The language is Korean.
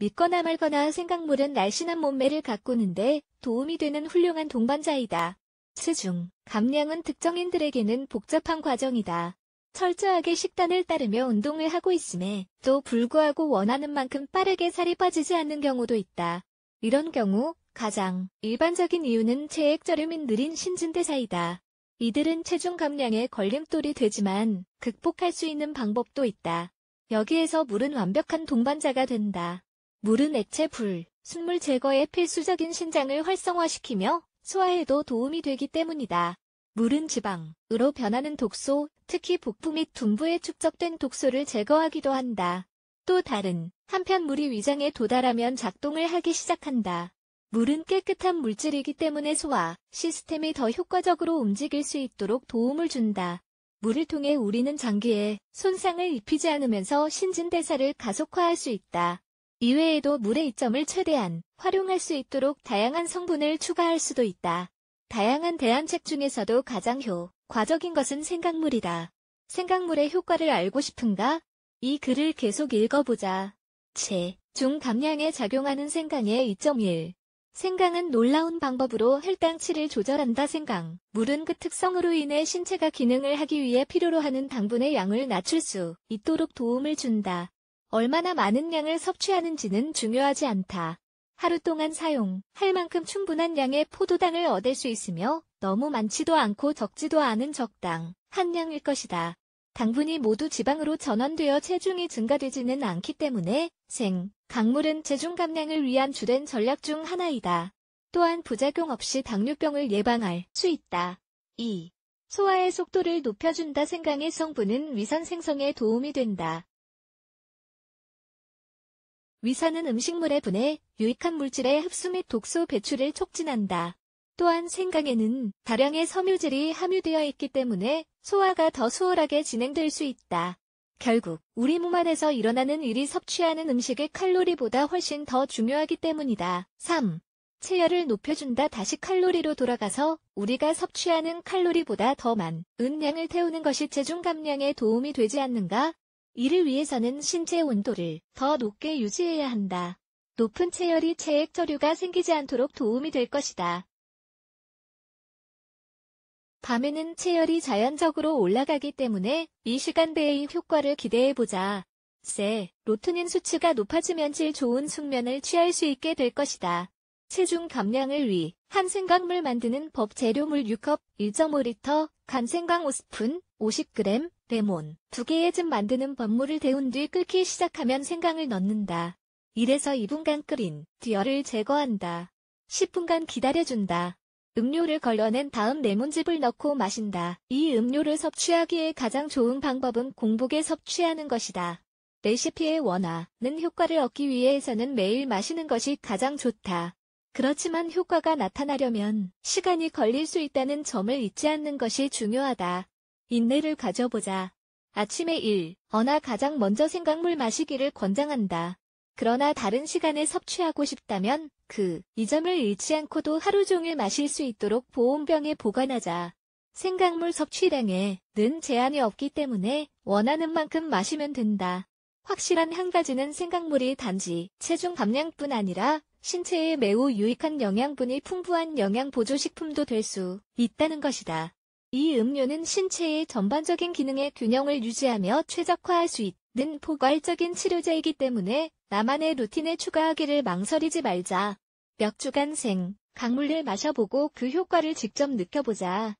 믿거나 말거나 생각 물은 날씬한 몸매를 가꾸는데 도움이 되는 훌륭한 동반자이다. 체중, 감량은 특정인들에게는 복잡한 과정이다. 철저하게 식단을 따르며 운동을 하고 있음에 또 불구하고 원하는 만큼 빠르게 살이 빠지지 않는 경우도 있다. 이런 경우 가장 일반적인 이유는 체액저렴인 느린 신진대사이다. 이들은 체중 감량에 걸림돌이 되지만 극복할 수 있는 방법도 있다. 여기에서 물은 완벽한 동반자가 된다. 물은 액체 불, 순물 제거에 필수적인 신장을 활성화시키며 소화에도 도움이 되기 때문이다. 물은 지방으로 변하는 독소, 특히 복부 및 둔부에 축적된 독소를 제거하기도 한다. 또 다른 한편 물이 위장에 도달하면 작동을 하기 시작한다. 물은 깨끗한 물질이기 때문에 소화 시스템이 더 효과적으로 움직일 수 있도록 도움을 준다. 물을 통해 우리는 장기에 손상을 입히지 않으면서 신진대사를 가속화할 수 있다. 이외에도 물의 이점을 최대한 활용할 수 있도록 다양한 성분을 추가할 수도 있다. 다양한 대안책 중에서도 가장 효과적인 것은 생강물이다. 생강물의 효과를 알고 싶은가? 이 글을 계속 읽어보자. 체중 감량에 작용하는 생강의 2.1 생강은 놀라운 방법으로 혈당치를 조절한다 생강. 물은 그 특성으로 인해 신체가 기능을 하기 위해 필요로 하는 당분의 양을 낮출 수 있도록 도움을 준다. 얼마나 많은 양을 섭취하는지는 중요하지 않다. 하루 동안 사용할 만큼 충분한 양의 포도당을 얻을 수 있으며 너무 많지도 않고 적지도 않은 적당 한 양일 것이다. 당분이 모두 지방으로 전환되어 체중이 증가되지는 않기 때문에 생, 강물은 체중 감량을 위한 주된 전략 중 하나이다. 또한 부작용 없이 당뇨병을 예방할 수 있다. 2. 소화의 속도를 높여준다 생강의 성분은 위산 생성에 도움이 된다. 위산은 음식물의 분해, 유익한 물질의 흡수 및 독소 배출을 촉진한다. 또한 생강에는 다량의 섬유질이 함유되어 있기 때문에 소화가 더 수월하게 진행될 수 있다. 결국 우리 몸 안에서 일어나는 일이 섭취하는 음식의 칼로리보다 훨씬 더 중요하기 때문이다. 3. 체열을 높여준다 다시 칼로리로 돌아가서 우리가 섭취하는 칼로리보다 더 많은 양을 태우는 것이 체중 감량에 도움이 되지 않는가? 이를 위해서는 신체 온도를 더 높게 유지해야 한다. 높은 체열이 체액 저류가 생기지 않도록 도움이 될 것이다. 밤에는 체열이 자연적으로 올라가기 때문에 이 시간대의 효과를 기대해보자. 세, 로트닌 수치가 높아지면 질 좋은 숙면을 취할 수 있게 될 것이다. 체중 감량을 위, 한생강물 만드는 법 재료물 6컵, 1.5리터, 간생강 5스푼, 50g, 레몬, 2개의 즙 만드는 법물을 데운 뒤 끓기 시작하면 생강을 넣는다. 1에서 2분간 끓인 뒤 열을 제거한다. 10분간 기다려준다. 음료를 걸러낸 다음 레몬즙을 넣고 마신다. 이 음료를 섭취하기에 가장 좋은 방법은 공복에 섭취하는 것이다. 레시피의 원화는 효과를 얻기 위해서는 매일 마시는 것이 가장 좋다. 그렇지만 효과가 나타나려면 시간이 걸릴 수 있다는 점을 잊지 않는 것이 중요하다. 인내를 가져보자. 아침에 1. 어나 가장 먼저 생강물 마시기를 권장한다. 그러나 다른 시간에 섭취하고 싶다면 그 이점을 잃지 않고도 하루 종일 마실 수 있도록 보온병에 보관하자. 생강물 섭취량에 는 제한이 없기 때문에 원하는 만큼 마시면 된다. 확실한 한 가지는 생강물이 단지 체중 감량뿐 아니라 신체에 매우 유익한 영양분이 풍부한 영양보조식품도 될 수 있다는 것이다. 이 음료는 신체의 전반적인 기능의 균형을 유지하며 최적화할 수 있는 포괄적인 치료제이기 때문에 나만의 루틴에 추가하기를 망설이지 말자. 몇 주간 생, 강물을 마셔보고 그 효과를 직접 느껴보자.